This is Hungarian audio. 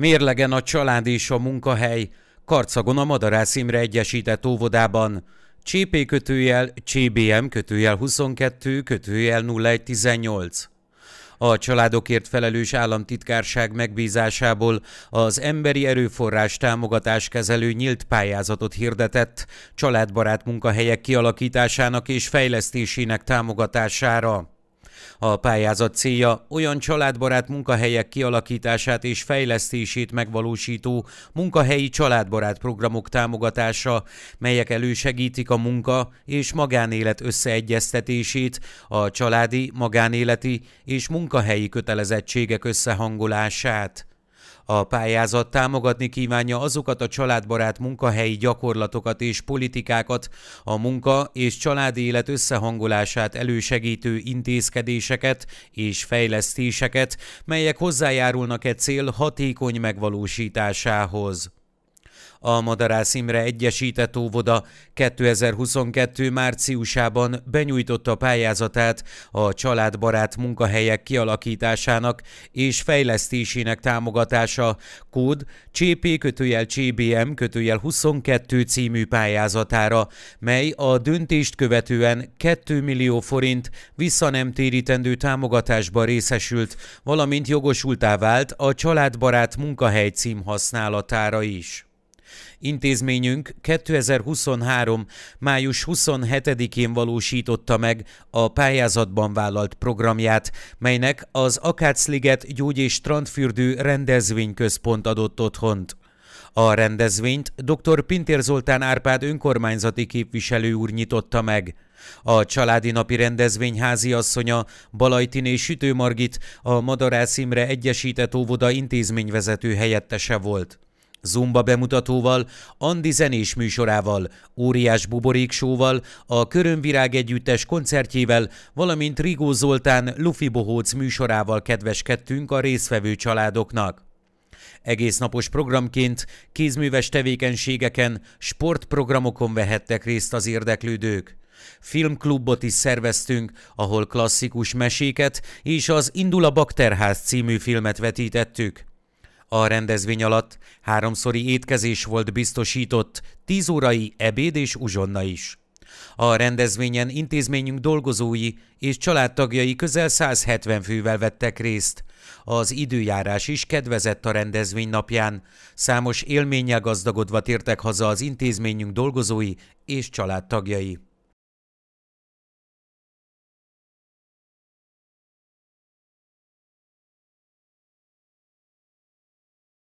Mérlegen a család és a munkahely, Karcagon a Madarász Imre Egyesített Óvodában, CP kötőjel, CBM kötőjel 22, kötőjel 0118. A családokért felelős államtitkárság megbízásából az Emberi Erőforrás Támogatás Kezelő nyílt pályázatot hirdetett családbarát munkahelyek kialakításának és fejlesztésének támogatására. A pályázat célja olyan családbarát munkahelyek kialakítását és fejlesztését megvalósító munkahelyi családbarát programok támogatása, melyek elősegítik a munka és magánélet összeegyeztetését, a családi, magánéleti és munkahelyi kötelezettségek összehangolását. A pályázat támogatni kívánja azokat a családbarát munkahelyi gyakorlatokat és politikákat, a munka és családi élet összehangolását elősegítő intézkedéseket és fejlesztéseket, melyek hozzájárulnak e cél hatékony megvalósításához. A Madarász Imre Egyesített Óvoda 2022. márciusában benyújtotta pályázatát a családbarát munkahelyek kialakításának és fejlesztésének támogatása kód CP kötőjel CBM kötőjel 22 című pályázatára, mely a döntést követően 2 millió forint visszanemtérítendő támogatásba részesült, valamint jogosultá vált a családbarát munkahely cím használatára is. Intézményünk 2023. május 27-én valósította meg a pályázatban vállalt programját, melynek az Akácsliget Gyógy- és Strandfürdő rendezvényközpont adott otthont. A rendezvényt dr. Pintér Zoltán Árpád önkormányzati képviselő úr nyitotta meg. A családi napi rendezvény háziasszonya és Sütő Margit, a Madarász Imre Egyesített Óvoda intézményvezető helyettese volt. Zumba bemutatóval, Andi zenés műsorával, Óriás buboréksóval, a Körönvirág Együttes koncertjével, valamint Rigó Zoltán Lufi Bohóc műsorával kedveskedtünk a részvevő családoknak. Egész napos programként kézműves tevékenységeken, sportprogramokon vehettek részt az érdeklődők. Filmklubot is szerveztünk, ahol klasszikus meséket és az Indula Bakterház című filmet vetítettük. A rendezvény alatt háromszori étkezés volt biztosított, tíz órai ebéd és uzsonna is. A rendezvényen intézményünk dolgozói és családtagjai közel 170 fővel vettek részt. Az időjárás is kedvezett a rendezvény napján. Számos élménnyel gazdagodva tértek haza az intézményünk dolgozói és családtagjai.